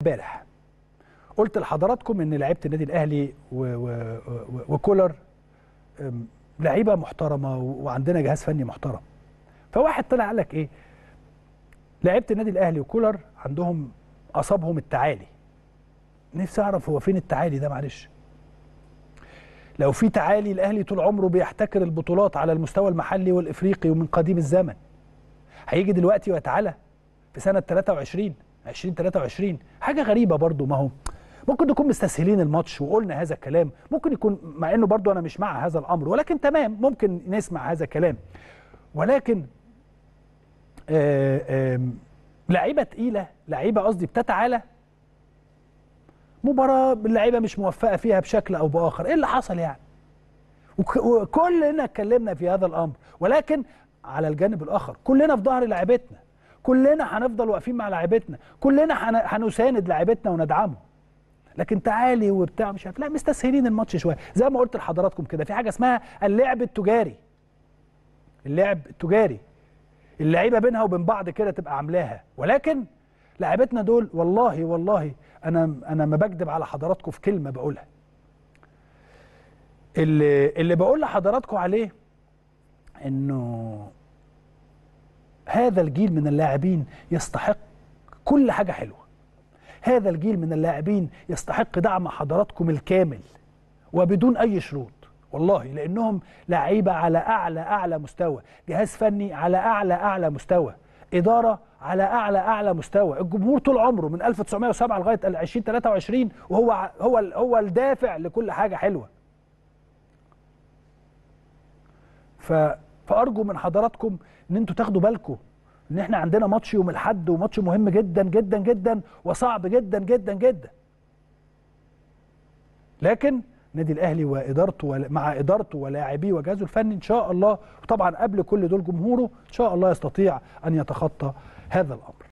امبارح قلت لحضراتكم ان لعيبه النادي الاهلي وكولر لعيبه محترمه وعندنا جهاز فني محترم فواحد طلع قال لك ايه لعيبه النادي الاهلي وكولر عندهم اصابهم التعالي نفسي اعرف هو فين التعالي ده معلش لو في تعالي الاهلي طول عمره بيحتكر البطولات على المستوى المحلي والافريقي ومن قديم الزمن هيجي دلوقتي ويتعالى في سنه 23 2023 حاجه غريبه برضو ما هو ممكن نكون مستسهلين الماتش وقلنا هذا الكلام ممكن يكون مع انه برضو انا مش مع هذا الامر ولكن تمام ممكن نسمع هذا الكلام ولكن آه، لعيبه تقيله لعيبه قصدي بتتعالى مباراه اللعيبه مش موفقه فيها بشكل او باخر ايه اللي حصل يعني وكلنا اتكلمنا في هذا الامر ولكن على الجانب الاخر كلنا في ظهر لعيبتنا كلنا هنفضل واقفين مع لاعيبتنا كلنا هنساند لاعيبتنا وندعمهم لكن تعالي وبتاع مش عارف لا مستسهلين الماتش شويه زي ما قلت لحضراتكم كده في حاجه اسمها اللعب التجاري اللعب التجاري اللعيبه بينها وبين بعض كده تبقى عاملاها ولكن لاعيبتنا دول والله والله انا انا ما بكدب على حضراتكم في كلمه بقولها اللي اللي بقول لحضراتكم عليه انه هذا الجيل من اللاعبين يستحق كل حاجة حلوة هذا الجيل من اللاعبين يستحق دعم حضراتكم الكامل وبدون أي شروط والله لأنهم لعيبة على أعلى أعلى مستوى جهاز فني على أعلى أعلى مستوى إدارة على أعلى أعلى مستوى الجمهور طول عمره من 1907 لغاية 2023 وهو هو هو الدافع لكل حاجة حلوة ف فارجو من حضراتكم ان انتوا تاخدوا بالكم ان احنا عندنا ماتش يوم الاحد وماتش مهم جدا جدا جدا وصعب جدا جدا جدا لكن نادي الاهلي وادارته مع ادارته ولاعبيه وجهازه الفني ان شاء الله وطبعا قبل كل دول جمهوره ان شاء الله يستطيع ان يتخطى هذا الامر